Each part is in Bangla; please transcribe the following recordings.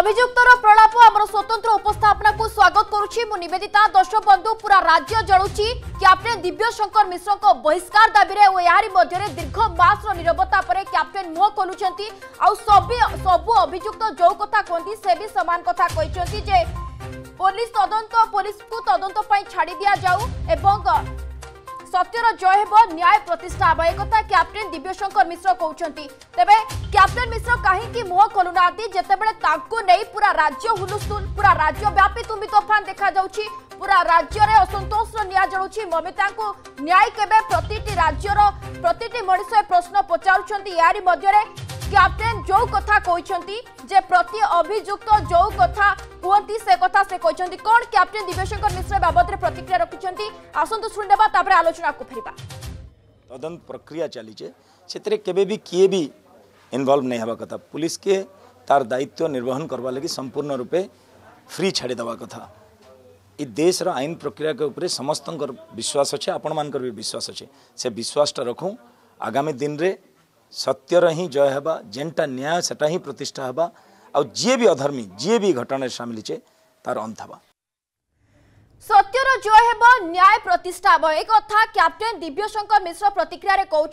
অভিযুক্তর প্রলাপ আমার স্বতন্ত্র উপস্থাপনা স্বাগত করুছি মু নিবেদিতা দর্শক বন্ধু পুরা রাজ্য জলুছি ক্যাপ্টেন দিব্যশঙ্কর মিশ্রক বহিষ্কার দাবিরে ও এরই মধ্যে দীর্ঘ মাসর নিরবতা পরে ক্যাপ্টেন মুহ খোলুছেন আবি সবু অভিযুক্ত যে কথা কুহতি সে বি সমান কথা কিন্তু যে পুলিশ তদন্ত পুলিশকে তদন্ত ছাড়ি দিয়া যাও এবং সত্যর জয় হব ন্যায় প্রতিষ্ঠা আবশ্যকতা ক্যাপ্টেন দিব্যশঙ্কর মিশ্র কৌঁচ তেবে ক্যাপ্টেন মিশ্র কী মুহ খোলু না যেতবে তাই পুরা রাজ্য হুলুস্থুল পুরা রাজ্য ব্যাপী তুমি তোফান দেখা যাচ্ছে পুরা রাজ্যের অসন্তোষর নিয়া জলুছি মমিতা ন্যায় কেবে প্রতিটি রাজ্যর প্রতিটি মানুষ প্রশ্ন পচারুচ্ছেন ইয়ারি মধ্যে ক্যাপ্টেন যে কথা কিন্তু যে প্রতি অভিযুক্ত যে কথা কুহতি সে কথা সে কিন্তু কোণ ক্যাপ্টেন দিবেশঙ্কর মিশ্র বাবদে প্রতিক্রিয়া রাখছেন আসন্তু শুনে নেওয়া তাপরে আলোচনা ফেরা তদন্ত প্রক্রিয়া চালিছে সেতরে কেবে বি কিয়ে বি ইনভলভ নাই হওয়া কথা পুলিশকে তার দায়িত্ব নির্বাহন করবা লাগি সম্পূর্ণ রূপে ফ্রি ছাড়ি দেওয়া কথা এই দেশর আইন প্রক্রিয়া উপরে সমস্ত বিশ্বাস অছে আপন মানকর বি বিশ্বাস অছে সে বিশ্বাসটা রাখু আগামী দিনরে সত্যর হি জয় হওয়া যেটা ন্যায় সেটা হি প্রতিষ্ঠা হওয়া আিয়ে বি অধর্মী যিয়ে বি ঘটনায় সামিলিছে তার অন্ত হওয়া সত্যর জয় হব ন্যায় প্রতিষ্ঠা হব এ কথা ক্যাপ্টেন দিব্যশঙ্কর মিশ্র প্রতিক্রিয়ায় কৌন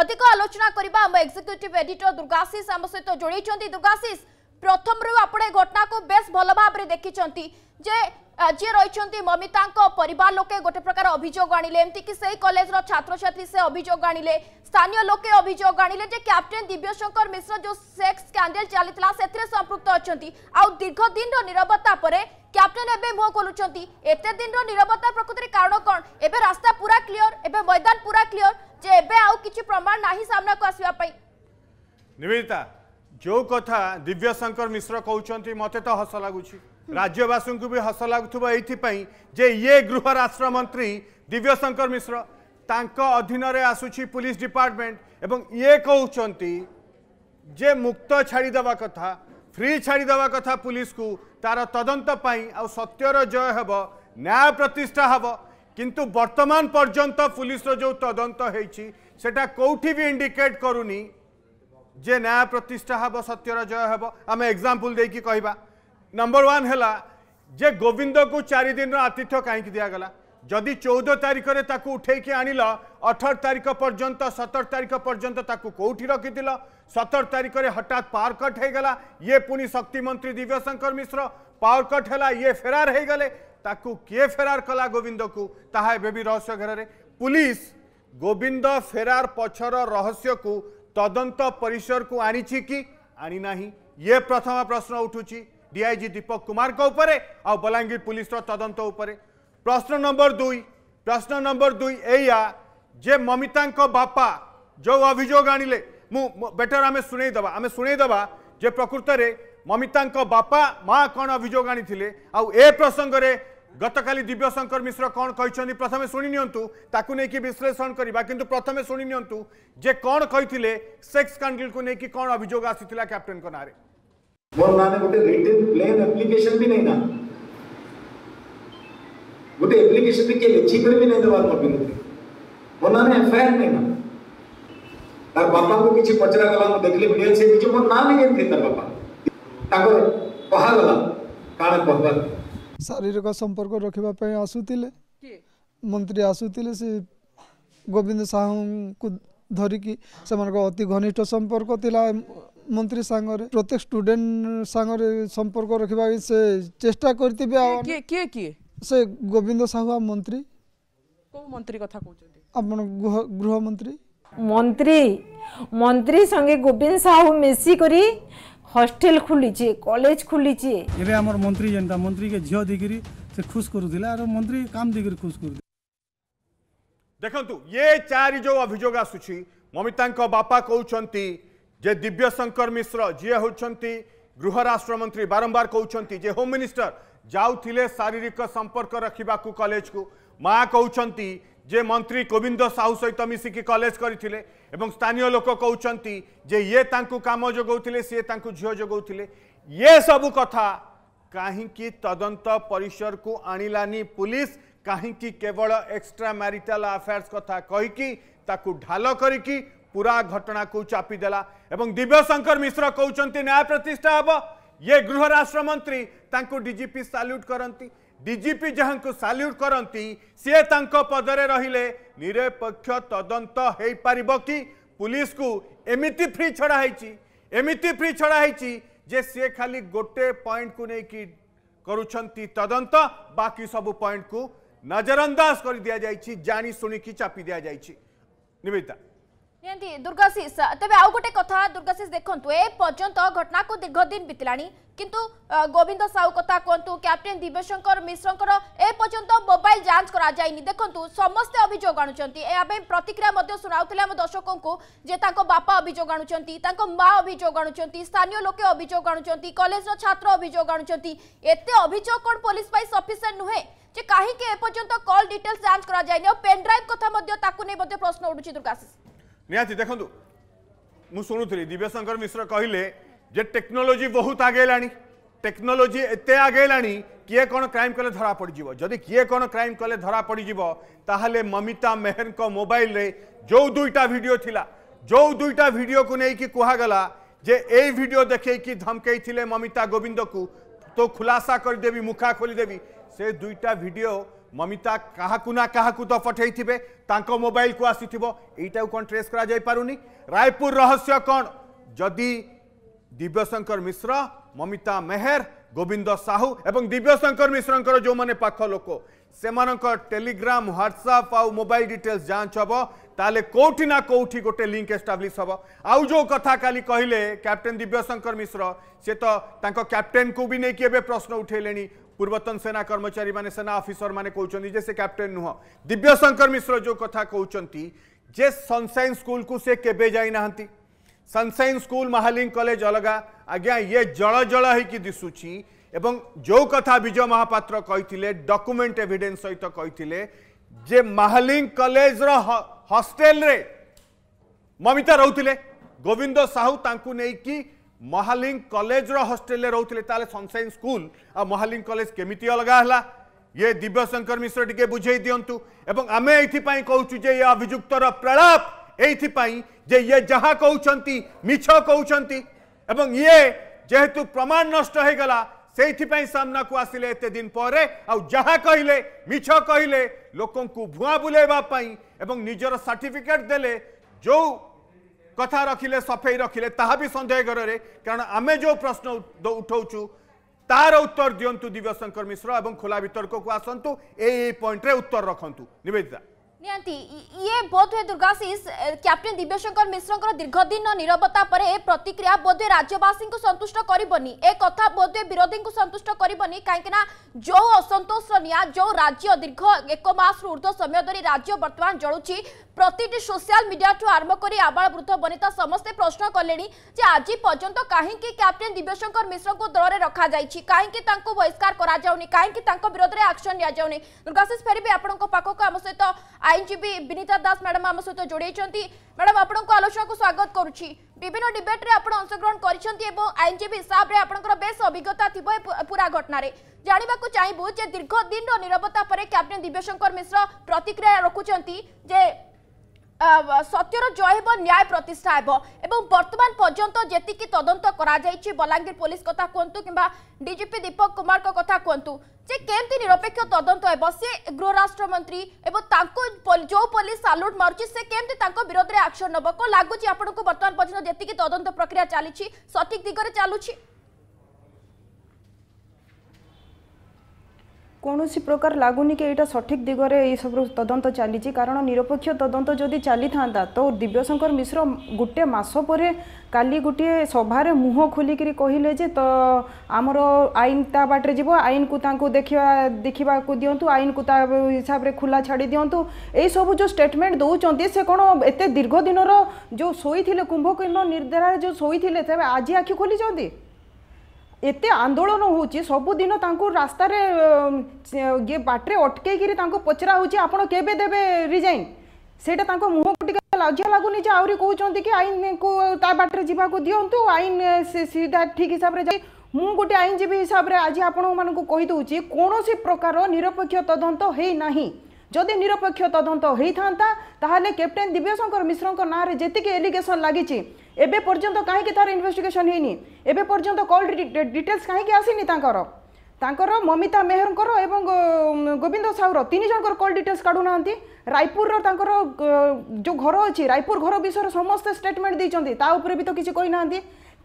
অধিক আলোচনা করা আমার এক্সিক্যুটিভ এডিটর দুর্গাশিষ আমার সহ যোড়াই দুর্গাশিষ প্রথমর আপনার এই ঘটনা বেশ ভাল ভাবে দেখি যে ଯିଏ ରହିଛନ୍ତି ମମିତାଙ୍କ ପରିବାର ଲୋକେ ଗୋଟେ ପ୍ରକାର ଅଭିଯୋଗ ଆଣିଲେ ଏମିତିକି ସେଇ କଲେଜର ଛାତ୍ରଛାତ୍ରୀ ସେ ଅଭିଯୋଗ ଆଣିଲେ ସ୍ଥାନୀୟ ଲୋକେ ଅଭିଯୋଗ ଆଣିଲେ ଯେ କ୍ୟାପ୍ଟେନ୍ ଦିବ୍ୟଶଙ୍କର ମିଶ୍ର ଯେଉଁ ସେକ୍ସ ସ୍କାଣ୍ଡେଲ୍ ଚାଲିଥିଲା ସେଥିରେ ସମ୍ପୃକ୍ତ ଅଛନ୍ତି ଆଉ ଦୀର୍ଘ ଦିନର ନିରବତା ପରେ କ୍ୟାପ୍ଟେନ୍ ଏବେ ମୁହଁ ଖୋଲୁଛନ୍ତି ଏତେ ଦିନର ନିରବତା ପ୍ରକୃତିରେ କାରଣ କ'ଣ ଏବେ ରାସ୍ତା ପୁରା କ୍ଲିଅର ଏବେ ମଇଦାନ ପୁରା କ୍ଲିଅର ଯେ ଏବେ ଆଉ କିଛି ପ୍ରମାଣ ନାହିଁ ସାମ୍ନାକୁ ଆସିବା ପାଇଁ ନିବେଦିତା ଯେଉଁ କଥା ଦିବ୍ୟଶଙ୍କର ମିଶ୍ର କହୁଛନ୍ତି ମୋତେ ତ ହସ ଲାଗୁଛି রাজ্যবাসী বি হস লাগুব এইপাই যে ইয়ে গৃহ রাষ্ট্রমন্ত্রী দিব্যশঙ্কর মিশ্র তাঙ্ক অধীনরে আসুছি পুলিশ ডিপার্টমেন্ট এবং ইয়ে কৌঁচি যে মুক্ত ছাড়ি দেওয়া কথা ফ্রি ছাড়ি দেওয়া কথা পুলিশকু তার তদন্ত পাই আত্যর জয় হব ন্যায় প্রতিষ্ঠা হব কিন্তু বর্তমান পর্যন্ত পুলিশর যে তদন্ত হয়েছি সেটা কোটি বি ইন্ডিকেট করুনি যে ন্যায় প্রতিষ্ঠা হব সত্যর জয় হব আমি এক্সাম্পল দিয়ে কহবা ନମ୍ବର ୱାନ୍ ହେଲା ଯେ ଗୋବିନ୍ଦକୁ ଚାରି ଦିନର ଆତିଥ୍ୟ କାହିଁକି ଦିଆଗଲା ଯଦି ଚଉଦ ତାରିଖରେ ତାକୁ ଉଠେଇକି ଆଣିଲ ଅଠର ତାରିଖ ପର୍ଯ୍ୟନ୍ତ ସତର ତାରିଖ ପର୍ଯ୍ୟନ୍ତ ତାକୁ କେଉଁଠି ରଖିଥିଲ ସତର ତାରିଖରେ ହଠାତ୍ ପାୱାର କଟ୍ ହେଇଗଲା ଇଏ ପୁଣି ଶକ୍ତିମନ୍ତ୍ରୀ ଦିବ୍ୟଶଙ୍କର ମିଶ୍ର ପାୱାର କଟ୍ ହେଲା ଇଏ ଫେରାର ହେଇଗଲେ ତାକୁ କିଏ ଫେରାର କଲା ଗୋବିନ୍ଦକୁ ତାହା ଏବେ ବି ରହସ୍ୟ ଘେରରେ ପୁଲିସ ଗୋବିନ୍ଦ ଫେରାର ପଛର ରହସ୍ୟକୁ ତଦନ୍ତ ପରିସରକୁ ଆଣିଛି କି ଆଣିନାହିଁ ଇଏ ପ୍ରଥମ ପ୍ରଶ୍ନ ଉଠୁଛି डीआईजी दीपक कुमार को आ बलांगीर पुलिस तदंत प्रश्न नंबर दुई प्रश्न नंबर दुई या जे ममिता बापा जो अभियोग मु बेटर आम शुणेदे आम शुणेदे जे प्रकृत में ममिता बापा माँ कौन अभियोग आनी आ प्रसंग में गत काली दिव्यशंकर मिश्र कौन कही प्रथम शुणी नियंतु विश्लेषण करवा कि प्रथम शुणी नियंतु जे कौन कही सेक्स स्कांडल को लेकिन कौन अभियोग आसी कैप्टेन नाँ ମୋର ମାନେ ଗୋଟେ ରିଟେନ୍ ପ୍ଲେନ୍ ଆପ୍ଲିକେସନ୍ ବି ନାହିଁ ନା ଗୋଟେ ଆପ୍ଲିକେସନ୍ ବି କିଏ ଲେଖିକରି ବି ନାହିଁ ଦେବାର ମୋ ବିରୁଦ୍ଧରେ ମୋ ନାଁରେ ଏଫଆଇଆର୍ ନାହିଁ ନା ତାର ବାପାଙ୍କୁ କିଛି ପଚରାଗଲା ମୁଁ ଦେଖିଲି ମିଡ଼ିଆ ସେ ନିଜେ ମୋ ନାଁ ନେଇ ଯେମିତି ତାର ବାପା ତାଙ୍କର କୁହାଗଲା କାଣା କହିବାର ଶାରୀରିକ ସମ୍ପର୍କ ରଖିବା ପାଇଁ ଆସୁଥିଲେ ମନ୍ତ୍ରୀ ଆସୁଥିଲେ ସେ ଗୋବିନ୍ଦ ସାହୁଙ୍କୁ ଧରିକି ସେମାନଙ୍କ ଅତି ଘନିଷ୍ଠ ସମ୍ପର୍କ ଥିଲା ମନ୍ତ୍ରୀ ସାଙ୍ଗରେ ପ୍ରତ୍ୟେକ ଷ୍ଟୁଡେଣ୍ଟ ସାଙ୍ଗରେ ସମ୍ପର୍କ ରଖିବା ପାଇଁ ସେ ଚେଷ୍ଟା କରିଥିବେ କିଏ କିଏ ସେ ଗୋବିନ୍ଦ ସାହୁଆ ମନ୍ତ୍ରୀ କେଉଁ ମନ୍ତ୍ରୀ କଥା କହୁଛନ୍ତି ଆପଣ ଗୃହମନ୍ତ୍ରୀ ମନ୍ତ୍ରୀ ମନ୍ତ୍ରୀ ସଙ୍ଗେ ଗୋବିନ୍ଦ ସାହୁ ମିଶିକରି ହଷ୍ଟେଲ ଖୋଲିଛି କଲେଜ ଖୋଲିଛି ଏବେ ଆମର ମନ୍ତ୍ରୀ ଯେନ୍ତା ମନ୍ତ୍ରୀକେ ଝିଅ ଦେଇକିରି ସେ ଖୁସ କରୁଥିଲା ଆର ମନ୍ତ୍ରୀ କାମ ଦେଇକିରି ଖୁସ କରୁଥିଲେ ଦେଖନ୍ତୁ ଏ ଚାରି ଯେଉଁ ଅଭିଯୋଗ ଆସୁଛି ମମିତାଙ୍କ ବାପା କହୁଛନ୍ତି जे दिव्यशंकर मिश्र जी हूँ गृह मंत्री बारंबार कहते जे होम मिनिस्टर जाऊ शारीरिक संपर्क रखा कलेज को माँ कहते जे मंत्री गोविंद साहू सहित मिसिकी कलेज करते स्थानीय लोक कौन जे ये कम जगौते सीए झी जगौते ये सब कथा कहीं तदंत परिसर को आणलानी पुलिस कहीं केवल एक्स्ट्रा मैरिटाल अफेयर्स कथा कहीकि ढाल करी पूरा घटना को चापीदेला दिव्यशंकर मिश्र कहते न्याय प्रतिष्ठा हम ये गृह राष्ट्र मंत्री डीजीपी साल्यूट करती डीजीपी को साल्यूट करती सी पदर रे निरपेक्ष तदंत हो पार कि पुलिस को एमती फ्री छड़ाई एमती फ्री छड़ाई जे सी खाली गोटे पॉइंट को लेकिन करदंत तदंत बाकी सब पॉइंट को नजरअंदाज कर दि जानी शुणी चापी दि जाता ନିହାତି ଦୁର୍ଗାଶିଷ ତେବେ ଆଉ ଗୋଟେ କଥା ଦୁର୍ଗାଶିଷ ଦେଖନ୍ତୁ ଏ ପର୍ଯ୍ୟନ୍ତ ଘଟଣାକୁ ଦୀର୍ଘ ଦିନ ବିତିଲାଣି କିନ୍ତୁ ଗୋବିନ୍ଦ ସାହୁ କଥା କୁହନ୍ତୁ କ୍ୟାପ୍ଟେନ୍ ଦିବ୍ୟଶଙ୍କର ମିଶ୍ରଙ୍କର ଏ ପର୍ଯ୍ୟନ୍ତ ମୋବାଇଲ ଯାଞ୍ଚ କରାଯାଇନି ଦେଖନ୍ତୁ ସମସ୍ତେ ଅଭିଯୋଗ ଆଣୁଛନ୍ତି ଏହା ପାଇଁ ପ୍ରତିକ୍ରିୟା ମଧ୍ୟ ଶୁଣାଉଥିଲେ ଆମ ଦର୍ଶକଙ୍କୁ ଯେ ତାଙ୍କ ବାପା ଅଭିଯୋଗ ଆଣୁଛନ୍ତି ତାଙ୍କ ମା ଅଭିଯୋଗ ଆଣୁଛନ୍ତି ସ୍ଥାନୀୟ ଲୋକେ ଅଭିଯୋଗ ଆଣୁଛନ୍ତି କଲେଜର ଛାତ୍ର ଅଭିଯୋଗ ଆଣୁଛନ୍ତି ଏତେ ଅଭିଯୋଗ କ'ଣ ପୋଲିସ ପାଇଁ ସଫିସିଏଣ୍ଟ ନୁହେଁ ଯେ କାହିଁକି ଏପର୍ଯ୍ୟନ୍ତ କଲ୍ ଡିଟେଲ୍ସ ଯାଞ୍ଚ କରାଯାଇନି ଆଉ ପେନ୍ ଡ୍ରାଇଭ୍ କଥା ମଧ୍ୟ ତାକୁ ନେଇ ମଧ୍ୟ ପ୍ରଶ୍ନ ଉଠୁଛି ଦୁର୍ଗାଶିଷ ନିହାତି ଦେଖନ୍ତୁ ମୁଁ ଶୁଣୁଥିଲି ଦିବ୍ୟଶଙ୍କର ମିଶ୍ର କହିଲେ ଯେ ଟେକ୍ନୋଲୋଜି ବହୁତ ଆଗେଇଲାଣି ଟେକ୍ନୋଲୋଜି ଏତେ ଆଗେଇଲାଣି କିଏ କ'ଣ କ୍ରାଇମ୍ କଲେ ଧରା ପଡ଼ିଯିବ ଯଦି କିଏ କ'ଣ କ୍ରାଇମ୍ କଲେ ଧରା ପଡ଼ିଯିବ ତାହେଲେ ମମିତା ମେହେରଙ୍କ ମୋବାଇଲରେ ଯେଉଁ ଦୁଇଟା ଭିଡ଼ିଓ ଥିଲା ଯେଉଁ ଦୁଇଟା ଭିଡ଼ିଓକୁ ନେଇକି କୁହାଗଲା ଯେ ଏଇ ଭିଡ଼ିଓ ଦେଖେଇକି ଧମକେଇଥିଲେ ମମିତା ଗୋବିନ୍ଦକୁ ତୋ ଖୁଲାସା କରିଦେବି ମୁଖା ଖୋଲିଦେବି ସେ ଦୁଇଟା ଭିଡ଼ିଓ ममिता କାହାକୁ ନା କାହାକୁ ତ ପଠେଇଥିବେ ତାଙ୍କ ମୋବାଇଲକୁ ଆସିଥିବ ଏଇଟାକୁ କ'ଣ ଟ୍ରେସ୍ କରାଯାଇପାରୁନି ରାୟପୁର ରହସ୍ୟ କ'ଣ ଯଦି ଦିବ୍ୟଶଙ୍କର ମିଶ୍ର ମମିତା ମେହେର ଗୋବିନ୍ଦ ସାହୁ ଏବଂ ଦିବ୍ୟଶଙ୍କର ମିଶ୍ରଙ୍କର ଯେଉଁମାନେ ପାଖ ଲୋକ ସେମାନଙ୍କ ଟେଲିଗ୍ରାମ ହ୍ୱାଟ୍ସଆପ୍ ଆଉ ମୋବାଇଲ ଡିଟେଲ୍ସ ଯାଞ୍ଚ ହେବ ତାହେଲେ କେଉଁଠି ନା କେଉଁଠି ଗୋଟେ ଲିଙ୍କ ଏଷ୍ଟାବ୍ଲିଶ୍ ହେବ ଆଉ ଯେଉଁ କଥା କାଲି କହିଲେ କ୍ୟାପ୍ଟେନ୍ ଦିବ୍ୟଶଙ୍କର ମିଶ୍ର ସେ ତ ତାଙ୍କ କ୍ୟାପ୍ଟେନ୍କୁ ବି ନେଇକି ଏବେ ପ୍ରଶ୍ନ ଉଠେଇଲେଣି पूर्वतन सेना कर्मचारी मैंने सेना अफिसर मैंने कहते जे से कैप्टेन नुह दिव्यशंकर मिश्र जो कथा कहते जे सनसाइन स्कूल को से केवे जाई ना सनसाइन स्कूल महालिंग कलेज अलग आज्ञा ये जल जल होसुची एवं जो कथा Vijay Mahapatra document document evidence सहित कही जे महालिंग कलेज हॉस्टेल रे ममिता रोते गोविंद साहू तांकू नहीं कि ମହାଲିଂ କଲେଜର ହଷ୍ଟେଲରେ ରହୁଥିଲେ ତାହେଲେ ସନସାଇନ୍ ସ୍କୁଲ ଆଉ ମହାଲିଂ କଲେଜ କେମିତି ଅଲଗା ହେଲା ଇଏ ଦିବ୍ୟଶଙ୍କର ମିଶ୍ର ଟିକେ ବୁଝେଇ ଦିଅନ୍ତୁ ଏବଂ ଆମେ ଏଇଥିପାଇଁ କହୁଛୁ ଯେ ଏ ଅଭିଯୁକ୍ତର ପ୍ରଳାପ ଏଇଥିପାଇଁ ଯେ ଇଏ ଯାହା କହୁଛନ୍ତି ମିଛ କହୁଛନ୍ତି ଏବଂ ଇଏ ଯେହେତୁ ପ୍ରମାଣ ନଷ୍ଟ ହେଇଗଲା ସେଇଥିପାଇଁ ସାମ୍ନାକୁ ଆସିଲେ ଏତେ ଦିନ ପରେ ଆଉ ଯାହା କହିଲେ ମିଛ କହିଲେ ଲୋକଙ୍କୁ ଭୁଆଁ ବୁଲେଇବା ପାଇଁ ଏବଂ ନିଜର ସାର୍ଟିଫିକେଟ୍ ଦେଲେ ଯେଉଁ कथा रखि सफै रखि तावि सन्देह गररे, कारण आमे जो प्रश्न उठाउछु तार उत्तर दिनु दिव्यशङ्कर मिश्र अोला वितर्क आसन्तु ए पइन्ट्रे उत्तर रकेदि ନିହାତି ଇଏ ବୋଧହୁଏ ଦୁର୍ଗାଶିଷ କ୍ୟାପ୍ଟେନ୍ ଦିବ୍ୟଶଙ୍କର ମିଶ୍ରଙ୍କର ଦୀର୍ଘଦିନ ନିରବତା ପରେ ଏ ପ୍ରତିକ୍ରିୟା ବୋଧହୁଏ ରାଜ୍ୟବାସୀଙ୍କୁ ସନ୍ତୁଷ୍ଟ କରିବନି ଏ କଥା ବୋଧହୁଏ ବିରୋଧୀଙ୍କୁ ସନ୍ତୁଷ୍ଟ କରିବନି କାହିଁକିନା ଯେଉଁ ଅସନ୍ତୋଷର ନିଆଁ ଯେଉଁ ରାଜ୍ୟ ଦୀର୍ଘ ଏକ ମାସରୁ ଉର୍ଦ୍ଧ୍ୱ ସମୟ ଧରି ରାଜ୍ୟ ବର୍ତ୍ତମାନ ଜଳୁଛି ପ୍ରତିଟି ସୋସିଆଲ ମିଡିଆଠୁ ଆରମ୍ଭ କରି ଆବାଳ ବୃଦ୍ଧ ବନିତା ସମସ୍ତେ ପ୍ରଶ୍ନ କଲେଣି ଯେ ଆଜି ପର୍ଯ୍ୟନ୍ତ କାହିଁକି କ୍ୟାପ୍ଟେନ୍ ଦିବ୍ୟଶଙ୍କର ମିଶ୍ରଙ୍କୁ ଦଳରେ ରଖାଯାଇଛି କାହିଁକି ତାଙ୍କୁ ବହିଷ୍କାର କରାଯାଉନି କାହିଁକି ତାଙ୍କ ବିରୋଧରେ ଆକ୍ସନ ନିଆଯାଉନି ଦୁର୍ଗାଶିଷ ଫେରିବି ଆପଣଙ୍କ ପାଖକୁ ଆମ ସହିତ আইনজীবী বিনীতা দাস ম্যাডাম আমার সহ যোড়াইছেন ম্যাডাম আপনার আলোচনাকে স্বাগত করছি বিভিন্ন ডিবেট্রে আপনার অংশগ্রহণ করেছেন এবং আইনজীবী হিসাবে আপনার বেশ অভিজ্ঞতা থাকবে পুরা ঘটনার জাঁয়া চাইবু যে দীর্ঘ দিন নিরবতা পরে ক্যাপ্টেন দিব্যশঙ্কর মিশ্র প্রতিক্রিয়া রখুচার যে সত্যর জয় হব ন্যায় প্রতিষ্ঠা হব এবং বর্তমান পর্যন্ত যেতিকি তদন্ত করা যাইছি বলাঙ্গীর পুলিশ কথা কুহতু কিংবা ডিজিপি দীপক কুমার কথা কুহতু যে কেমতি নিরপেক্ষ তদন্ত হব সি গৃহরাষ্ট্রমন্ত্রী এবং তাঁকু যে পুলিশ সালুট মারুছি সে কেমতি তাঁক বিরোধে আকশন নেব কো লাগুছি আপনার বর্তমান পর্যন্ত যেতিকি তদন্ত প্রক্রিয়া চালিছি সঠিক দিগরে চালুছি কৌশি প্রকার লাগুনি কি এটা সঠিক দিগরে এইসব তদন্ত চালিছি কারণ নিরপেক্ষ তদন্ত যদি চালি থাকে তো দিব্যশঙ্কর মিশ্র গোটে মাস পরে কালি গোটিয়ে সভার মুহ খোলিকি কহিলে যে তো আমার আইন তা বাটরে যাব আইন আইনকু তাঁকু দেখা দেখা আইন কু তা হিসাবে খোলা ছাড়ি দিও এইসব যে স্টেটমেন্ট দৌঁচান সে কোণ এত দীর্ঘ দিনর যে শোলে কুম্ভকর্ণ নির্ধারে যে শোলে তবে আজ আখি খোলিছেন এতে আন্দোলন হচ্ছে সবুদিন তাঁকু রাস্তার ইয়ে বাটরে অটকাইকি তাঁকু পচরা হচ্ছে আপনার কেবে দেবে রিজাইন সেটা তাঁক মুহ টিকে লজ্জা লাগুনি যে আহরি কৌঁচ কি আইন কু তা বাটরে যা দিও আইন সিধা ঠিক হিসাবে যাই মু গোটে ମୁଁ ଗୋଟେ ଆଇନଜୀବୀ ହିସାବରେ কই দেছি କହିଦେଉଛି প্রকার নিরপেক্ষ তদন্ত হয়ে না যদি নিরপেক্ষ তদন্ত হয়েথান্তা তাহলে ক্যাপ্টেন দিব্যশঙ্কর মিশ্রঙ্ক নাঁরে যেতিকি এলিগেসন লাগিছি এবে পর্যন্ত কাহিকি তার ইনভেস্টিগেসন হয়নি এবে পর্যন্ত কল ডিটেলস কাহিকি আসিনি তাঁকর ତାଙ୍କର ମମିତା ମେହରଙ୍କର ଏବଂ ଗୋବିନ୍ଦ ସାହୁର ତିନି ଜଣଙ୍କର କଲ୍ ଡିଟେଲ୍ସ କାଢ଼ୁନାହାନ୍ତି ରାୟପୁରର ତାଙ୍କର ଯେଉଁ ଘର ଅଛି ରାୟପୁର ଘର ବିଷୟରେ ସମସ୍ତେ ଷ୍ଟେଟମେଣ୍ଟ ଦେଇଛନ୍ତି ତା ଉପରେ ବି ତ କିଛି କହିନାହାନ୍ତି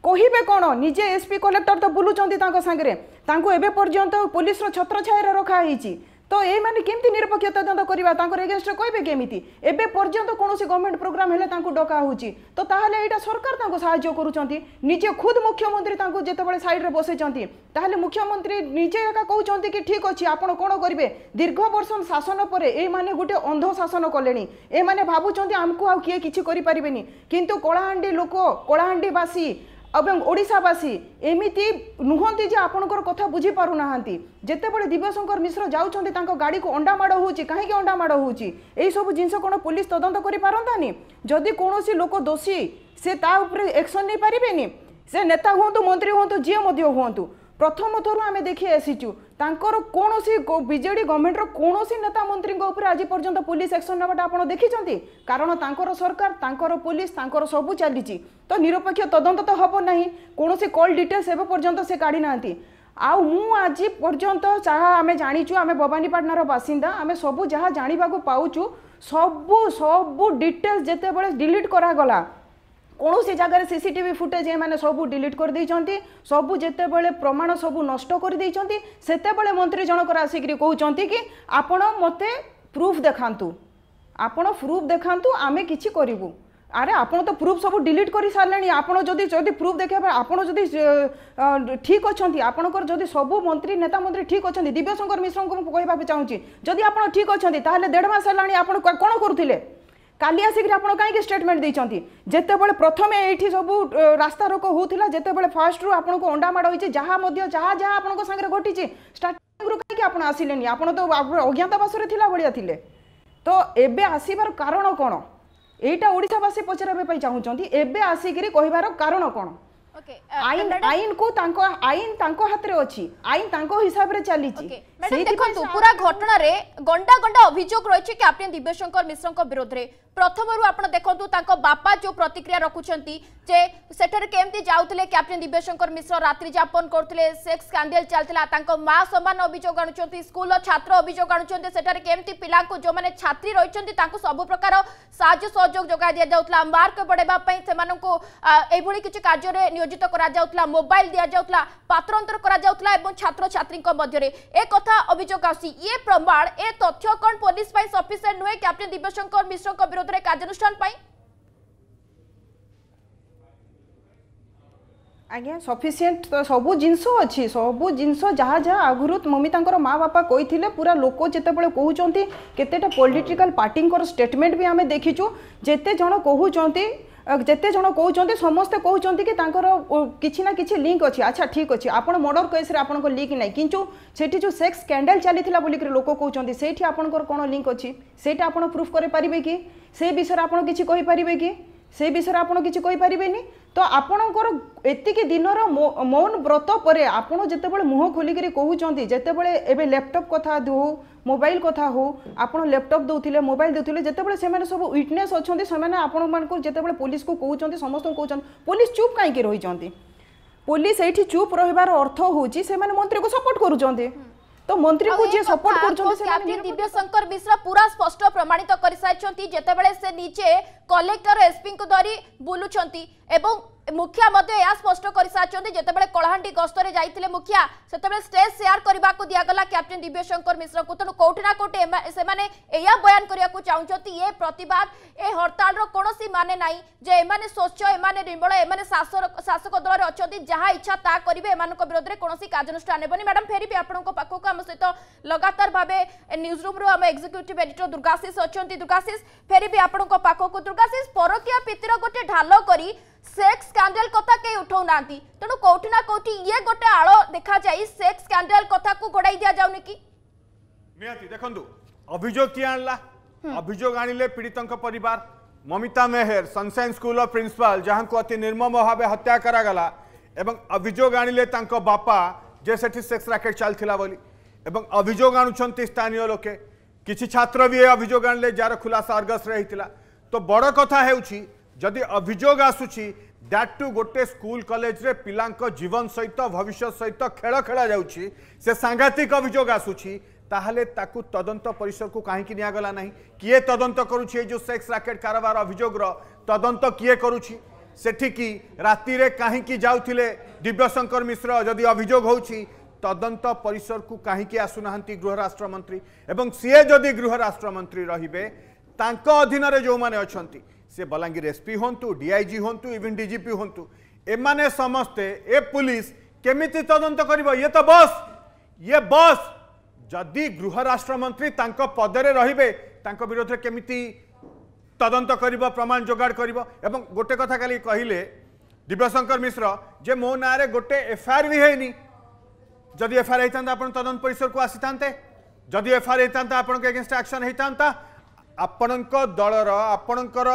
କହିବେ କ'ଣ ନିଜେ ଏସ୍ପି କଲେକ୍ଟର ତ ବୁଲୁଛନ୍ତି ତାଙ୍କ ସାଙ୍ଗରେ ତାଙ୍କୁ ଏବେ ପର୍ଯ୍ୟନ୍ତ ପୋଲିସର ଛତ୍ରଛାୟାରେ ରଖାହେଇଛି তো এইমানে কেমিতি নিরপেক্ষ তদন্ত করা তাঁর এগেনস্টে কবে কেমিতি এবে পর্যন্ত কোণী গভর্নমেন্ট প্রোগ্রাম হলে তাঁর ডকা হচ্ছে তো তাহলে এইটা সরকার তাঁর সাহায্য করছেন নিজে খুদ মুখ্যমন্ত্রী তাঁর যেতবে সাইড্রে বসাইছেন তাহলে মুখ্যমন্ত্রী নিজে একা কৌন কি ঠিক অছি আপনার কোণ করবে দীর্ঘ বর্ষ শাসন পরে এইমানে গোটে অন্ধ শাসন কলে এমানে ভাবুচ্ছেন আমি আউ কি কিছু করে পারে কিন্তু কলাহাণ্ডি লোক কলাহাণ্ডিবাসী এবং ওড়িশাবাসী এমিতি নুহতি যে আপনার কথা বুঝি বুঝিপারু না যেতবে দিব্যশঙ্কর মিশ্র যাচ্ছেন তাঁর গাড়ি অন্ডা অন্ডামাড় হচ্ছে কী অন্ডামাড় হচ্ছে এইসব জিনিস কোণ পুলিশ তদন্ত করে পারতানি যদি কৌশি লোক দোষী সে তা উপরে একশন নিয়ে পারবে সে নেতা হুম মন্ত্রী হুম যে হুম প্রথম থর আমি দেখি আসিছু ତାଙ୍କର କୌଣସି ବିଜେଡ଼ି ଗଭର୍ଣ୍ଣମେଣ୍ଟର କୌଣସି ନେତାମନ୍ତ୍ରୀଙ୍କ ଉପରେ ଆଜି ପର୍ଯ୍ୟନ୍ତ ପୋଲିସ ଆକ୍ସନ୍ ନେବାଟା ଆପଣ ଦେଖିଛନ୍ତି କାରଣ ତାଙ୍କର ସରକାର ତାଙ୍କର ପୋଲିସ ତାଙ୍କର ସବୁ ଚାଲିଛି ତ ନିରପେକ୍ଷ ତଦନ୍ତ ତ ହେବ ନାହିଁ କୌଣସି କଲ୍ ଡିଟେଲ୍ସ ଏବେ ପର୍ଯ୍ୟନ୍ତ ସେ କାଢ଼ି ନାହାନ୍ତି ଆଉ ମୁଁ ଆଜି ପର୍ଯ୍ୟନ୍ତ ଯାହା ଆମେ ଜାଣିଛୁ ଆମେ ଭବାନୀପାଟଣାର ବାସିନ୍ଦା ଆମେ ସବୁ ଯାହା ଜାଣିବାକୁ ପାଉଛୁ ସବୁ ସବୁ ଡିଟେଲ୍ସ ଯେତେବେଳେ ଡିଲିଟ୍ କରାଗଲା কৌশি জায়গায় সিসিটিভি ফুটেজ এমানে সবু ডিলিট করে দিয়েছেন সবু যেতবে প্রমাণ সবু নষ্ট করে দিয়েছেন সেতবে মন্ত্রী জনকর আসিকি কৌন কি আপনার মতো প্রুফ দেখাতু আপনার প্রুফ দেখাতু আমি কিছু করবু আরে আপনার তো প্রুফ সব ডিলিট করে সারে আপনার যদি যদি প্রুফ দেখাইবে আপনার যদি ঠিক অনেক আপনার যদি সবু মন্ত্রী নেতা মন্ত্রী ঠিক অনেক দিব্যশঙ্কর মিশ্র কহবাকে চাহুছি যদি আপনার ঠিক অনেক তাহলে দেড় মাস হল আপনার কোণ করুলে কালি আসিক আপনার কাইকি স্টেটমেন্ট দিয়েছেন যেতবে প্রথমে এইটি সব রাস্তা রোক হোলা যেতবে ফার্স্ট্রু আপনার অন্ডা মাড় হয়েছে যা যা যা আপনার সাথে ঘটিছে স্টার্টিংরু কাইকি আপনার আসলে আপনার তো অজ্ঞাতবাসরে লা ভাড়া লে তো এবে আসবার কারণ কোণ এইটা ওড়িশাবাসী পচারা চাহুমান এবে আসিক কহবার কারণ কোণ ঘটনার আইন কো গন্ডা গন্ডা অভিযোগ রয়েছে ক্যাপ্টেন দিব্যশঙ্কর মিশ্র বিরুদ্ধে প্রথমরু আপনার দেখুন তাঁর বাপা যে প্রতিক্রিয়া রাখুছেন যে সেঠার কেমতি যাওলে ক্যাপ্টেন দিব্যশঙ্কর মিশ্র রাত্রি যাপন করলে সেক্স স্কান্ডেল চালা তাঁর মা সমান অভিযোগ আনুচার স্কুল ছাত্র অভিযোগ আনুচার সেঠার কেমতি পিলা যে ছাত্রী রয়েছেন তাঁর সবু প্রকার সাহায্য সহযোগ যোগাই দিয়া যাওয়া মার্ক বড়াইবা সে এইভাবে কিছু কার্যের নিয়োজিত করা যাওয়া মোবাইল দিয়া যাওয়া পাত্রান্তর করা যাওয়া এবং ছাত্রছাত্রী মধ্যে এ কথা অভিযোগ আসি ইয়ে প্রমাণ এ তথ্য কণ পুলিশ সফিসিয়েন্ট নুহে ক্যাপ্টেন দিব্যশঙ্কর মিশ্র বিরোধ विरोध में कार्यानुष्ठान आज्ञा सफिसीयंट तो सब जिन अच्छी सब जिन जहाँ जहाँ आगु ममिता माँ बापा कही पूरा लोक जितेबाला कहते कतेटा पार्टी स्टेटमेंट भी आम देखीचु जिते जन कहते যেতে জন কৌঁচ সমস্তে কৌঁচ কি তাঁর কিছু না কিছু লিঙ্ক অছি আচ্ছা ঠিক অছি আপনার মর্ডর কেস্রে আপনার লিঙ্ক নাই কিন্তু সেটি যে সেক্স স্ক্যান্ডেল চাল বলিকি লোক কৌঁচ সেইটি আপনার কোণ লিঙ্ক অছি সেইটা আপনার প্রুফ করে পারিবে কি সেই বিষয়ে আপনার কিছু কইপারে কি সেই বিষয়ে আপনার কিছু নি তো আপনার এতিকি দিনর মৌন ব্রত পরে আপনার যেতবে মুহ খোলিকি কৌঁচ যেতবে এবার ল্যাপটপ কথা দেউ মোবাইল কথা হো আপনার ল্যাপটপ দেউলে মোবাইল দেউলে যেতবে সে সব উইটনেস অনেক সে আপনার যেতবে পুলিশ কু কৌন সমস্ত কৌন পুলিশ চুপ কাইকি রয়েছেন পুলিশ এইটি চুপ রহবার অর্থ হচ্ছে সে মন্ত্রী সপোর্ট করছেন তো মন্ত্রী কু যে সপোর্ট করছন্তি সে ক্যাপ্টেন দিব্যশঙ্কর মিশ্র পুরা স্পষ্ট প্রমাণিত করি সাইছন্তি যেতেবেলে সে নিজে কলেক্টর এসপি কু ধরি বুলুছন্তি এবং मुखिया या स्पष्ट कर सारी जितेबाला कलाहां गस्तर जाते मुखिया से स्टेज सेयार करने को दिगला कैप्टेन दिव्यशंकर मिश्र को तेणु कौटी ना कौटी से बयान करने को चाहते ये प्रतवाद ए हड़ताल कौन माने ना जे एम स्वच्छ एम निर्मल एम शासक दल में अच्छा जहाँ इच्छा ता करेंगे एम विरोध में कौन कार्यानुषान मैडम फेर भी आपको पाखक आम सहित लगातार भाव न्यूज रूम रु आम एक्जिक्यूटिव एडिटर दुर्गाशीष अच्छा दुर्गाशीष फेर भी आपको दुर्गाशीष परीतिर गोटे ढाल कर ସେକ୍ସ ସ୍କାଣ୍ଡାଲ କଥା କେହି ଉଠାଉନାହାନ୍ତି ତେଣୁ କୋଉଠି ନା କୋଉଠି ଇଏ ଗୋଟେ ଆଳ ଦେଖାଯାଇ ସେକ୍ସ ସ୍କାଣ୍ଡାଲ କଥାକୁ ଗୋଡ଼ାଇ ଦିଆଯାଉନି କି ନିହାତି ଦେଖନ୍ତୁ ଅଭିଯୋଗ କିଏ ଆଣିଲା ଅଭିଯୋଗ ଆଣିଲେ ପୀଡ଼ିତଙ୍କ ପରିବାର Mamita Meher sunshine school of principal ଯାହାଙ୍କୁ ଅତି ନିର୍ମମ ଭାବେ ହତ୍ୟା କରାଗଲା ଏବଂ ଅଭିଯୋଗ ଆଣିଲେ ତାଙ୍କ ବାପା ଯେ ସେଠି ସେକ୍ସ ରାକେଟ୍ ଚାଲିଥିଲା ବୋଲି ଏବଂ ଅଭିଯୋଗ ଆଣୁଛନ୍ତି ସ୍ଥାନୀୟ ଲୋକେ କିଛି ଛାତ୍ର ବି ଏ ଅଭିଯୋଗ ଆଣିଲେ ଯାହାର ଖୁଲାସା ଅର୍ଗସରେ ହେଇଥିଲା ତ ବଡ଼ କଥା ହେଉଛି जदि अभोग आसूरी दैट टू गोटे स्कूल कलेज रे पिला जीवन सहित भविष्य सहित खेल खेल जाऊँगी सांघातिक अभोग आसूरी ताकि तदंत परिसर को कहीं निगला ना किए तदंत कर सेक्स राकेट कारबार अभोगर तदंत किए कर राति कहीं जाऊ दिव्यशंकर मिश्र जदि अभोग हो तदंत परिसर को कहीं आसुना गृहराष्ट्रमंत्री सीए जदि गृहराष्ट्रमंत्री रे ତାଙ୍କ ଅଧୀନରେ ଯେଉଁମାନେ ଅଛନ୍ତି ସେ ବଲାଙ୍ଗୀର ଏସ୍ପି ହୁଅନ୍ତୁ ଡିଆଇଜି ହୁଅନ୍ତୁ ଇଭିନ୍ ଡିଜିପି ହୁଅନ୍ତୁ ଏମାନେ ସମସ୍ତେ ଏ ପୁଲିସ କେମିତି ତଦନ୍ତ କରିବ ଇଏ ତ ବସ୍ ଇଏ ବସ୍ ଯଦି ଗୃହ ରାଷ୍ଟ୍ରମନ୍ତ୍ରୀ ତାଙ୍କ ପଦରେ ରହିବେ ତାଙ୍କ ବିରୋଧରେ କେମିତି ତଦନ୍ତ କରିବ ପ୍ରମାଣ ଯୋଗାଡ଼ କରିବ ଏବଂ ଗୋଟେ କଥା କାଲି କହିଲେ ଦିବ୍ୟଶଙ୍କର ମିଶ୍ର ଯେ ମୋ ନାଁରେ ଗୋଟେ ଏଫଆଇଆର୍ ବି ହେଇନି ଯଦି ଏଫଆଇଆର୍ ହେଇଥାନ୍ତା ଆପଣ ତଦନ୍ତ ପରିସରକୁ ଆସିଥାନ୍ତେ ଯଦି ଏଫଆଇଆର୍ ହେଇଥାନ୍ତା ଆପଣଙ୍କ ଏଗେନଷ୍ଟ ଆକ୍ସନ୍ ହେଇଥାନ୍ତା ଆପଣଙ୍କ ଦଳର ଆପଣଙ୍କର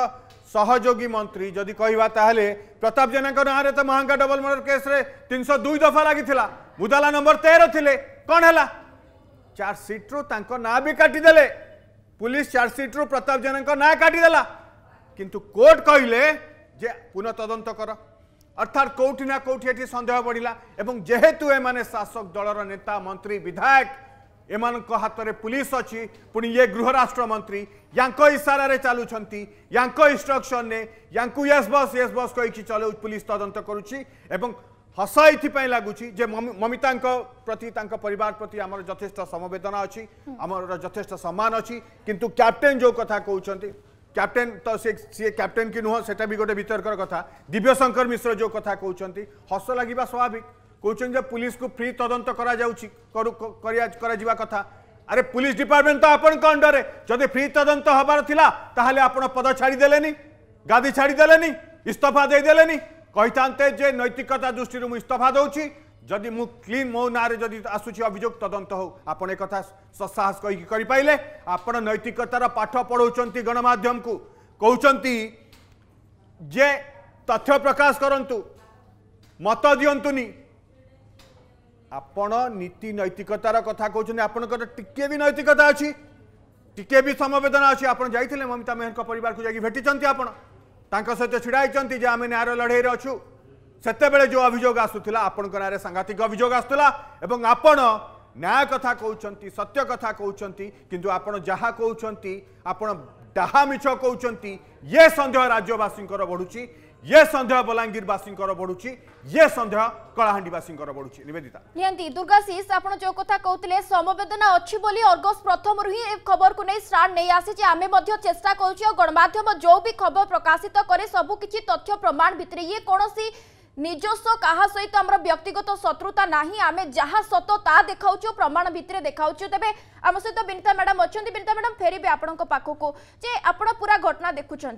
ସହଯୋଗୀ ମନ୍ତ୍ରୀ ଯଦି କହିବା ତାହେଲେ ପ୍ରତାପ ଜେନାଙ୍କ ନାଁରେ ତ ମହାଙ୍ଗା ଡବଲ ମର୍ଡର କେସ୍ରେ ତିନିଶହ ଦୁଇ ଦଫା ଲାଗିଥିଲା ମୁଦାଲା ନମ୍ବର ତେର ଥିଲେ କ'ଣ ହେଲା ଚାର୍ଜସିଟ୍ରୁ ତାଙ୍କ ନାଁ ବି କାଟିଦେଲେ ପୁଲିସ ଚାର୍ଜସିଟ୍ରୁ ପ୍ରତାପ ଜେନାଙ୍କ ନାଁ କାଟିଦେଲା କିନ୍ତୁ କୋର୍ଟ କହିଲେ ଯେ ପୁନଃ ତଦନ୍ତ କର ଅର୍ଥାତ୍ କେଉଁଠି ନା କେଉଁଠି ଏଠି ସନ୍ଦେହ ବଢ଼ିଲା ଏବଂ ଯେହେତୁ ଏମାନେ ଶାସକ ଦଳର ନେତା ମନ୍ତ୍ରୀ ବିଧାୟକ एमा हात पुलिस अचि पे गृह राष्ट्र मन्त्री याको इसारा चाहुन्छ या इन्स्ट्रक्सन या यस् बस य बस पदन्तु हस एप लाग्छ ममिता प्रतिर किंतु समेन जो कथा कि क्यापटेन त क्यापटेन कि नुह सि गए वितर्कर कथा दिव्य मिश्र जो कथा हस लगि स्वाभाविक কৌছেন যে পুলিশকে ফ্রি তদন্ত করা যাচ্ছি করা কথা আরে পুলিশ ডিপার্টমেন্ট তো আপনার অন্ডরে যদি ফ্রি তদন্ত হবার লা তাহলে আপনার পদ ছাড়িদেলে গাদি ছাড়িদেলে ইস্তফা দিয়েদেলে কইতান্তে যে নৈতিকতা দৃষ্টি মু ইস্তফা দৌছি যদি মু ক্লিন মো নাঁরে যদি আসুচি অভিযোগ তদন্ত হোক আপনার এই কথা সসাহস কইকি করে পাইলে আপনার নৈতিকতার পাঠ পড়াউছেন গণমাধ্যমকু কৌছেন যে তথ্য প্রকাশ করতু মত দিওনি ଆପଣ ନୀତି ନୈତିକତାର କଥା କହୁଛନ୍ତି ଆପଣଙ୍କର ଟିକିଏ ବି ନୈତିକତା ଅଛି ଟିକିଏ ବି ସମବେଦନା ଅଛି ଆପଣ ଯାଇଥିଲେ ମମିତା ମେହେରଙ୍କ ପରିବାରକୁ ଯାଇକି ଭେଟିଛନ୍ତି ଆପଣ ତାଙ୍କ ସହିତ ଛିଡ଼ା ହେଇଛନ୍ତି ଯେ ଆମେ ନ୍ୟାୟର ଲଢ଼େଇରେ ଅଛୁ ସେତେବେଳେ ଯେଉଁ ଅଭିଯୋଗ ଆସୁଥିଲା ଆପଣଙ୍କ ନାଁରେ ସାଂଘାତିକ ଅଭିଯୋଗ ଆସୁଥିଲା ଏବଂ ଆପଣ ନ୍ୟାୟ କଥା କହୁଛନ୍ତି ସତ୍ୟ କଥା କହୁଛନ୍ତି କିନ୍ତୁ ଆପଣ ଯାହା କହୁଛନ୍ତି ଆପଣ ଡାହା ମିଛ କହୁଛନ୍ତି ଇଏ ସନ୍ଦେହ ରାଜ୍ୟବାସୀଙ୍କର ବଢ଼ୁଛି ये सन्देह बलांगीरवासी बढ़ुची ये सन्देह कलाहांडीवासी बढ़ुची निवेदिता निहंती दुर्गाशीष आपण जो प्रमाण भितर ये कौन ନିଜସ୍ୱ କାହା ସହିତ ଆମର ବ୍ୟକ୍ତିଗତ ଶତ୍ରୁତା ନାହିଁ ଆମେ ଯାହା ସତ ତାହା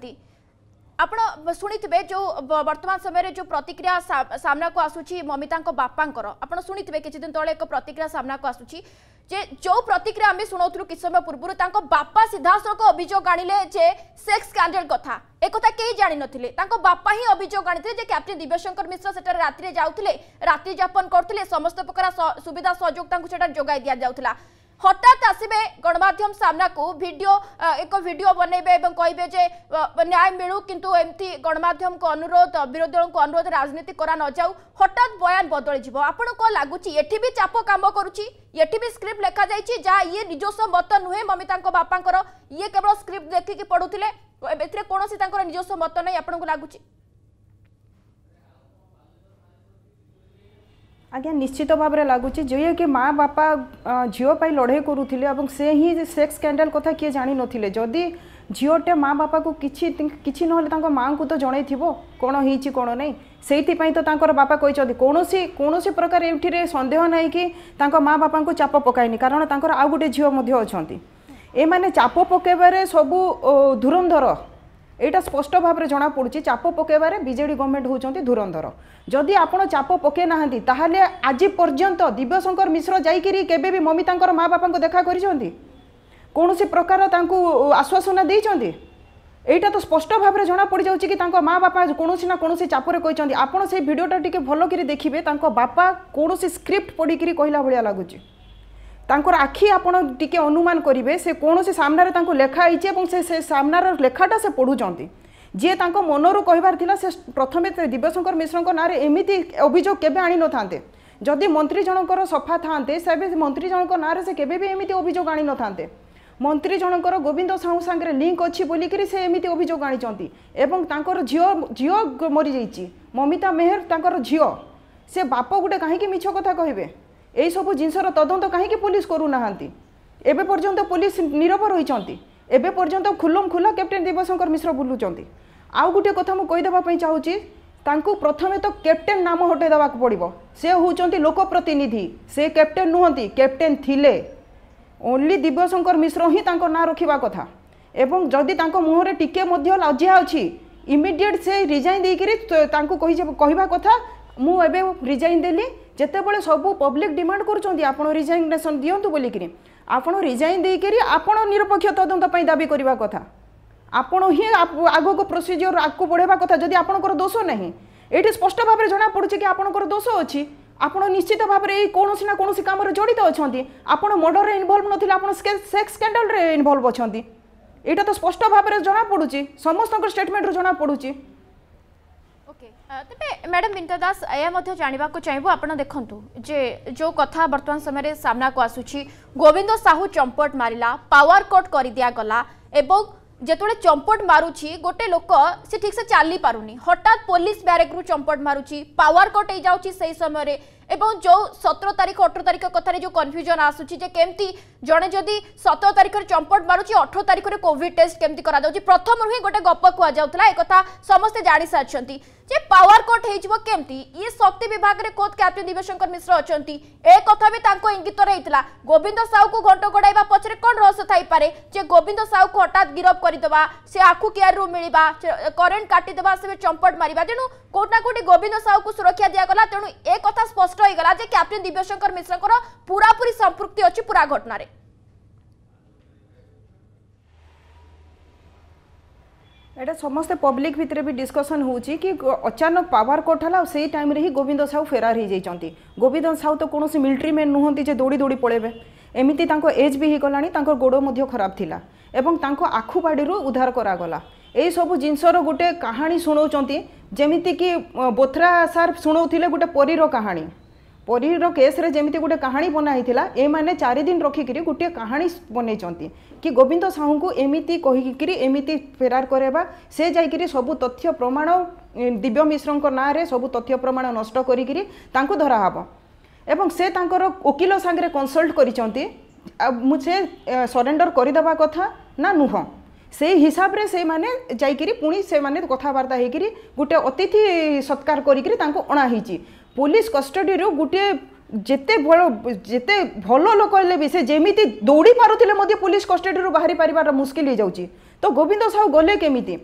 जो वर्तमान समय रे जो प्रतिक्रिया सामना को आसुची ममिता को बापांकर आपण सुनिथिबे केछि दिन तळे एक प्रतिक्रिया सामना को आसुची जे जो प्रतिक्रिया आमी सुनौथुरु किछ समय पूर्वरु बापा सिद्धार्थ को अभिजोग जे सेक्स स्कैंडल कथा एकोता केही जानि नथिले तांको बापा ही अभिजोग गाणिथिले जे दिव्यशंकर मिश्र सेटर रात्री जाउथिले रात्री जापन करथिले समस्त प्रकार सुविधा सहयोग तांको सेटा जगाई दिया হঠাৎ আসবে গণমাধ্যম সামনাকু ভিডিও এক ভিডিও বনাইবে এবং কহবে যে ন্যায় মিলু কিন্তু এমতি গণমাধ্যমক অনুরোধ বিরোধী দলক অনুরোধ রাজনীতি করা নযাও হঠাৎ বয়ান বদলি যাব আপনার কম লাগুচি এটি বি চাপ কাম করুচি এটি বি স্ক্রিপ্ট লেখা যাই যা ইয়ে নিজস্ব মত নুহে মমিতাঙ্ক বাপাঙ্কর ইয়ে কেবল স্ক্রিপ্ট দেখিকি পড়ুলে এতে কোণী তাঁর নিজস্ব মত নাই আপনার লাগুচি ଆଜ୍ଞା ନିଶ୍ଚିତ ଭାବରେ ଲାଗୁଛି ଯିଏକି ମା ବାପା ଝିଅ ପାଇଁ ଲଢ଼େଇ କରୁଥିଲେ ଏବଂ ସେ ହିଁ ସେକ୍ସ ସ୍କାଣ୍ଡାଲ୍ କଥା କିଏ ଜାଣିନଥିଲେ ଯଦି ଝିଅଟେ ମା ବାପାକୁ କିଛି କିଛି ନହେଲେ ତାଙ୍କ ମାଆଙ୍କୁ ତ ଜଣେଇଥିବ କ'ଣ ହେଇଛି କ'ଣ ନାହିଁ ସେଇଥିପାଇଁ ତ ତାଙ୍କର ବାପା କହିଛନ୍ତି କୌଣସି କୌଣସି ପ୍ରକାର ଏଠିରେ ସନ୍ଦେହ ନାହିଁ କି ତାଙ୍କ ମା ବାପାଙ୍କୁ ଚାପ ପକାଇନି କାରଣ ତାଙ୍କର ଆଉ ଗୋଟେ ଝିଅ ମଧ୍ୟ ଅଛନ୍ତି ଏମାନେ ଚାପ ପକାଇବାରେ ସବୁ ଧୁରନ୍ଧର এইটা স্পষ্ট ভাবে জনাপড়ুছি চাপ পকাইবার বিজেডি গভর্নমেন্ট হচ্ছেন ধুরন্ধর যদি আপনার চাপ পকাই না তাহলে আজ পর্যন্ত দিব্যশঙ্কর মিশ্র যাইকি কেবে বি মমিতাঙ্কর মা বাপা দেখা করেছেন কৌশি প্রকার তাঁকু আশ্বাসনা দিয়েছেন এইটা তো স্পষ্ট ভাবে জনাপড়ি যাচ্ছে কি তাঁর মা বাপা কৌশি না কৌশি চাপরে কিন্তু আপনার সেই ভিডিওটা টিকি ভালকি দেখবে তাঁর বাপা কৌশি স্ক্রিপ্ট পড়ি কহিলা ভাল লাগুছে ତାଙ୍କର ଆଖି ଆପଣ ଟିକେ ଅନୁମାନ କରିବେ ସେ କୌଣସି ସାମ୍ନାରେ ତାଙ୍କୁ ଲେଖା ହେଇଛି ଏବଂ ସେ ସେ ସାମ୍ନାର ଲେଖାଟା ସେ ପଢ଼ୁଛନ୍ତି ଯିଏ ତାଙ୍କ ମନରୁ କହିବାର ଥିଲା ସେ ପ୍ରଥମେ ଦିବ୍ୟଶଙ୍କର ମିଶ୍ରଙ୍କ ନାଁରେ ଏମିତି ଅଭିଯୋଗ କେବେ ଆଣିନଥାନ୍ତେ ଯଦି ମନ୍ତ୍ରୀ ଜଣଙ୍କର ସଫା ଥାନ୍ତେ ସେବେ ମନ୍ତ୍ରୀ ଜଣଙ୍କ ନାଁରେ ସେ କେବେ ବି ଏମିତି ଅଭିଯୋଗ ଆଣିନଥାନ୍ତେ ମନ୍ତ୍ରୀ ଜଣଙ୍କର ଗୋବିନ୍ଦ ସାହୁ ସାଙ୍ଗରେ ଲିଙ୍କ ଅଛି ବୋଲିକରି ସେ ଏମିତି ଅଭିଯୋଗ ଆଣିଛନ୍ତି ଏବଂ ତାଙ୍କର ଝିଅ ଝିଅ ମରିଯାଇଛି ମମିତା ମେହେର ତାଙ୍କର ଝିଅ ସେ ବାପ ଗୋଟେ କାହିଁକି ମିଛ କଥା କହିବେ ଏଇସବୁ ଜିନିଷର ତଦନ୍ତ କାହିଁକି ପୋଲିସ କରୁନାହାନ୍ତି ଏବେ ପର୍ଯ୍ୟନ୍ତ ପୋଲିସ ନିରବ ରହିଛନ୍ତି ଏବେ ପର୍ଯ୍ୟନ୍ତ ଖୁଲମ ଖୁଲା କ୍ୟାପ୍ଟେନ୍ ଦେବଶଙ୍କର ମିଶ୍ର ବୁଲୁଛନ୍ତି ଆଉ ଗୋଟିଏ କଥା ମୁଁ କହିଦେବା ପାଇଁ ଚାହୁଁଛି ତାଙ୍କୁ ପ୍ରଥମେ ତ କ୍ୟାପ୍ଟେନ୍ ନାମ ହଟେଇ ଦେବାକୁ ପଡ଼ିବ ସେ ହେଉଛନ୍ତି ଲୋକପ୍ରତିନିଧି ସେ କ୍ୟାପ୍ଟେନ୍ ନୁହନ୍ତି କ୍ୟାପ୍ଟେନ୍ ଥିଲେ ଓନ୍ଲି ଦିବ୍ୟଶଙ୍କର ମିଶ୍ର ହିଁ ତାଙ୍କ ନାଁ ରଖିବା କଥା ଏବଂ ଯଦି ତାଙ୍କ ମୁହଁରେ ଟିକିଏ ମଧ୍ୟ ଲଜ୍ଜା ଅଛି ଇମିଡ଼ିଏଟ୍ ସେ ରିଜାଇନ୍ ଦେଇକିରି ତାଙ୍କୁ କହିବା କଥା ମୁଁ ଏବେ ରିଜାଇନ୍ ଦେଲି যেতবে সবু পব্লিক ডিমান্ড করছেন আপনার রিজাইনেসন দিও বলিকি আপনার রিজাইন দিয়ে আপনার নিরপেক্ষ তদন্ত দাবি করা কথা ଆପଣ ହିଁ ଆଗକୁ ପ୍ରୋସିଜିଓର ଆଗକୁ ବଢ଼େଇବା କଥା ଯଦି ଆପଣଙ୍କର ଦୋଷ ନାହିଁ ଏଇଠି ସ୍ପଷ୍ଟ ଭାବରେ ଜଣାପଡ଼ୁଛି କି ଆପଣଙ୍କର ଦୋଷ ଅଛି ଆପଣ ନିଶ୍ଚିତ ଭାବରେ ଏଇ କୌଣସି ନା କୌଣସି କାମରେ ଜଡ଼ିତ ଅଛନ୍ତି ଆପଣ ମର୍ଡ଼ରରେ ଇନଭଲ୍ଭ ନଥିଲେ ଆପଣ ସେକ୍ସ ସ୍କାଣ୍ଡାଲରେ ଇନଭଲ୍ଭ ଅଛନ୍ତି ଏଇଟା ତ ସ୍ପଷ୍ଟ ଭାବରେ ଜଣାପଡ଼ୁଛି ସମସ୍ତଙ୍କ ଷ୍ଟେଟମେଣ୍ଟରୁ ଜଣାପଡ଼ୁଛି ତେବେ ମ୍ୟାଡ଼ାମ୍ ବିନିତା ଦାସ ଏହା ମଧ୍ୟ ଜାଣିବାକୁ ଚାହିଁବୁ ଆପଣ ଦେଖନ୍ତୁ ଯେ ଯେଉଁ କଥା ବର୍ତ୍ତମାନ ସମୟରେ ସାମ୍ନାକୁ ଆସୁଛି ଗୋବିନ୍ଦ ସାହୁ ଚମ୍ପଟ ମାରିଲା ପାୱାର କଟ୍ କରିଦିଆଗଲା ଏବଂ ଯେତେବେଳେ ଚମ୍ପଟ ମାରୁଛି ଗୋଟେ ଲୋକ ସେ ଠିକ୍ସେ ଚାଲି ପାରୁନି ହଠାତ୍ ପୋଲିସ ବ୍ୟାରେକ୍ରୁ ଚମ୍ପଟ ମାରୁଛି ପାୱାର କଟ୍ ହେଇଯାଉଛି ସେହି ସମୟରେ এবং যে সতের তারিখ অঠর তারিখ কথার যে কনফ্যুজন আসুচি যে কমিটি জনে যদি সতের তারিখে চম্পট মারুচি অঠর তারিখে কোভিড টেস্ট কমিটি করা যাচ্ছে প্রথম নুহে গোটে গপ কুয়া একথা সমস্ত জাঁ সারি যে পাওয়ার কট হয়েছিল কমিটি ইয়ে শক্তি বিভাগের কোর্ট ক্যাপ্টেন দিবশঙ্কর মিশ্র অনেক এ কথা বি তাঙ্ক ইঙ্গিত রয়েছে গোবিন্দ সাউকু ঘণ্ট গোড়াইবা পছরে কন রহস্য থাইপরে যে গোবিন্দ সাউকু হঠাৎ গিরফ করে দেওয়া সে আখু কেয়ার কেয়ারু মিলবা করেন্ট দেওয়া সে চম্পট মারা তেমন কোটি না কোটি গোবিন্দ সাউকু সুরক্ষা গলা তেমন এ কথা স্পষ্ট ସ୍ପଷ୍ଟ ହେଇଗଲା ଯେ କ୍ୟାପ୍ଟେନ୍ ଦିବ୍ୟଶଙ୍କର ମିଶ୍ରଙ୍କର ପୁରାପୁରି ସମ୍ପୃକ୍ତି ଅଛି ପୁରା ଘଟଣାରେ ଏଇଟା ସମସ୍ତେ ପବ୍ଲିକ ଭିତରେ ବି ଡିସ୍କସନ୍ ହେଉଛି କି ଅଚାନକ ପାୱାର କଟ୍ ହେଲା ଆଉ ସେଇ ଟାଇମ୍ରେ ହିଁ ଗୋବିନ୍ଦ ସାହୁ ଫେରାର ହେଇଯାଇଛନ୍ତି ଗୋବିନ୍ଦ ସାହୁ ତ କୌଣସି ମିଲିଟାରୀ ମ୍ୟାନ୍ ନୁହନ୍ତି ଯେ ଦୌଡ଼ି ଦୌଡ଼ି ପଳେଇବେ ଏମିତି ତାଙ୍କ ଏଜ୍ ବି ହେଇଗଲାଣି ତାଙ୍କ ଗୋଡ଼ ମଧ୍ୟ ଖରାପ ଥିଲା ଏବଂ ତାଙ୍କ ଆଖୁବାଡ଼ିରୁ ଉଦ୍ଧାର କରାଗଲା ଏଇସବୁ ଜିନିଷର ଗୋଟେ କାହାଣୀ ଶୁଣାଉଛନ୍ତି ଯେମିତିକି ବୋଥ୍ରା ସାର୍ ଶୁଣାଉଥିଲେ ଗୋଟେ ପରୀର କାହାଣୀ ପରୀର କେସ୍ରେ ଯେମିତି ଗୋଟେ କାହାଣୀ ବନା ହେଇଥିଲା ଏମାନେ ଚାରିଦିନ ରଖିକିରି ଗୋଟିଏ କାହାଣୀ ବନେଇଛନ୍ତି କି ଗୋବିନ୍ଦ ସାହୁଙ୍କୁ ଏମିତି କହିକିରି ଏମିତି ଫେରାର କରାଇବା ସେ ଯାଇକିରି ସବୁ ତଥ୍ୟ ପ୍ରମାଣ ଦିବ୍ୟ ମିଶ୍ରଙ୍କ ନାଁରେ ସବୁ ତଥ୍ୟ ପ୍ରମାଣ ନଷ୍ଟ କରିକିରି ତାଙ୍କୁ ଧରାହେବ ଏବଂ ସେ ତାଙ୍କର ଓକିଲ ସାଙ୍ଗରେ କନସଲ୍ଟ କରିଛନ୍ତି ଆଉ ମୁଁ ସେ ସରେଣ୍ଡର କରିଦେବା କଥା ନା ନୁହଁ সেই হিসাবে সেইমানে যাইকি পুঁ সেইমানে কথাবার্তা হয়েকি গোটে অতিথি সৎকার করি তাঁকু অণা হয়েছি পুলিশ কষ্টডিরু গোটিয়ে যেতে ভাল যেতে ভাল লোক হলে বি সে যেমিতি দৌড়ি পারুলে মধ্যে পুলিশ কষ্টডিরু বাহারি পারিবাটা মুশকিল হয়ে যাচ্ছে তো গোবিন্দ সাহু গলে কেমিতি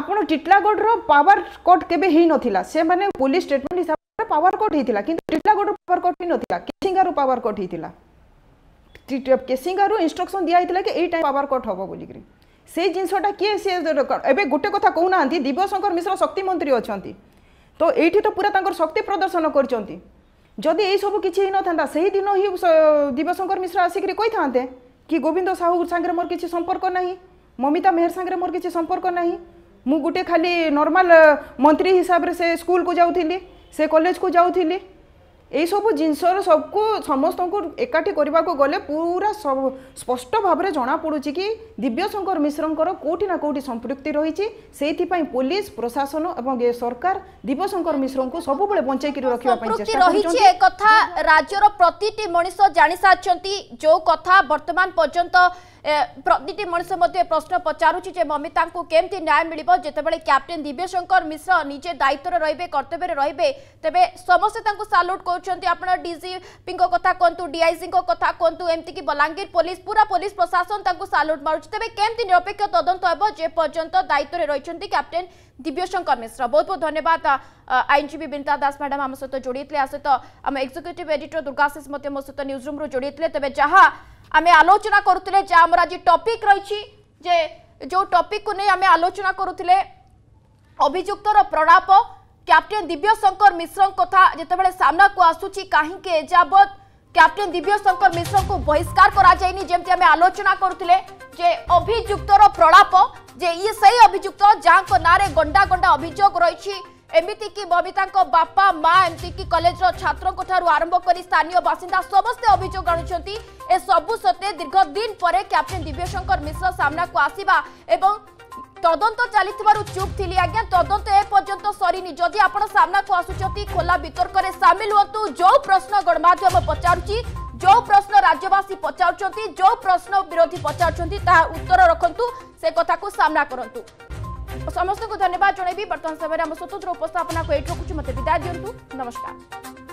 আপনার টিটলাগড়র পাওয়ার কট কেবে হয়ে নথিলা সে মানে পুলিশ স্টেটমেন্ট হিসাবে পাওয়ার কট হয়েছিল কিন্তু টিটলাগড়র পাওয়ার কট হয়ে নথিলা কেসিঙ্গারু পাওয়ার কট হয়েছিল কেসিঙ্গারু ইনস্ট্রকশন দিয়া হয়েছিল কি এই টাইম পাওয়ার কট হব বলিকি সেই জিনিসটা কি সে এবে গোটে কথা কৌনা দিবশঙ্কর মিশ্র শক্তিমন্ত্রী অনেক তো এইটি তো পুরা তাঁর শক্তি প্রদর্শন করছেন যদি এইসব কিছু হয়ে নথা সেই দিন হি দিবশঙ্কর মিশ্র আসিকি কই কি গোবিন্দ সাহু সাংরে মোর কিছু সম্পর্ক না মমিতা মেহর সাংরে মোর কিছু সম্পর্ক না মু গোটে খালি নর্মাল মন্ত্রী হিসাবে সে স্কুল কু যাও সে কলেজ কু যাও ଏଇସବୁ ଜିନିଷର ସବୁକୁ ସମସ୍ତଙ୍କୁ ଏକାଠି କରିବାକୁ ଗଲେ ପୁରା ସ୍ପଷ୍ଟ ଭାବରେ ଜଣାପଡ଼ୁଛି କି ଦିବ୍ୟଶଙ୍କର ମିଶ୍ରଙ୍କର କେଉଁଠି ନା କେଉଁଠି ସମ୍ପୃକ୍ତି ରହିଛି ସେଇଥିପାଇଁ ପୋଲିସ ପ୍ରଶାସନ ଏବଂ ଏ ସରକାର ଦିବ୍ୟଶଙ୍କର ମିଶ୍ରଙ୍କୁ ସବୁବେଳେ ବଞ୍ଚାଇକି ରଖିବା ପାଇଁ ରହିଛି ଏ କଥା ରାଜ୍ୟର ପ୍ରତିଟି ମଣିଷ ଜାଣିସାରିଛନ୍ତି ଯୋଉ କଥା ବର୍ତ୍ତମାନ ପର୍ଯ୍ୟନ୍ତ প্রতিটি মানুষ মধ্যে প্রশ্ন পচারুছি যে মমিতা কেমতি ন্যায় মিলব যেতবে ক্যাপ্টেন দিব্যশঙ্কর মিশ্র নিজে দায়িত্বরে রহবে কর্তব্যের রহবে তবে সমস্তে তাঁকু সালুট করছেন আপনার ডিজিপি কথা কুহতু ডিআইজি কথা কুহতু এমতিকি বলাঙ্গীর পুলিশ পুরা পুলিশ প্রশাসন তাঁকু সালুট মারুছে তবে কেমতি নিরপেক্ষ তদন্ত হব যে পর্যন্ত দায়িত্বরে রয়েছেন ক্যাপ্টেন দিব্যশঙ্কর মিশ্র বহুত বহুত ধন্যবাদ আইনজীবী বিনীতা দাস ম্যাডাম আমার সহ যোড়িয়ে আসে তো আমার এক্সিক্যুটিভ এডিটর দুর্গাশিষ মধ্যে মো সহ নিউজ রুম্রু যোড়িয়ে তবে যা आम आलोचना करुले आज टपिक रही जो टपिक को नहीं आम आलोचना करुले अभिजुक्तर प्रणाप कैप्टेन दिव्य शंकर मिश्र कथा जिते सामना को आसूची कहीं एजावत कैप्टेन दिव्य शंकर मिश्र को बहिष्कार करमी आलोचना करुले जे अभिजुक्तर प्रणाप जे ये सही अभिजुक्त जहाँ नाँ गंडा गंडा अभिजोग रही ଏମିତିକି ବବିତାଙ୍କ ବାପା ମା ଏମିତିକି କଲେଜର ଛାତ୍ରଙ୍କ ଠାରୁ ଆରମ୍ଭ କରି ସ୍ଥାନୀୟ ବାସିନ୍ଦା ସମସ୍ତେ ଅଭିଯୋଗ ଆଣୁଛନ୍ତି ଏସବୁ ସତ୍ତ୍ୱେ ଦୀର୍ଘ ଦିନ ପରେ କ୍ୟାପ୍ଟେନ୍ ଦିବ୍ୟଶଙ୍କର ମିଶ୍ର ସାମ୍ନାକୁ ଆସିବା ଏବଂ তদন্ত চালু চুপ থিলি আজ্ঞা তদন্ত এ পর্যন্ত সরিনি যদি আপনার সামনাকু আসুচার খোলা বিতর্করে সামিল হুঁতু যে প্রশ্ন গণমাধ্যম পচারুচি যে প্রশ্ন রাজ্যবাসী পচারুচার যে প্রশ্ন বিরোধী পচারুচার তাহার উত্তর রাখতু সে কথা সামনা করতু ସମସ୍ତଙ୍କୁ ଧନ୍ୟବାଦ ଜଣାଇବି ବର୍ତ୍ତମାନ ସମୟରେ ଆମ ସ୍ୱତନ୍ତ୍ର ଉପସ୍ଥାପନାକୁ ଏଇଠି ରଖୁଛୁ ମୋତେ ବିଦାୟ ଦିଅନ୍ତୁ ନମସ୍କାର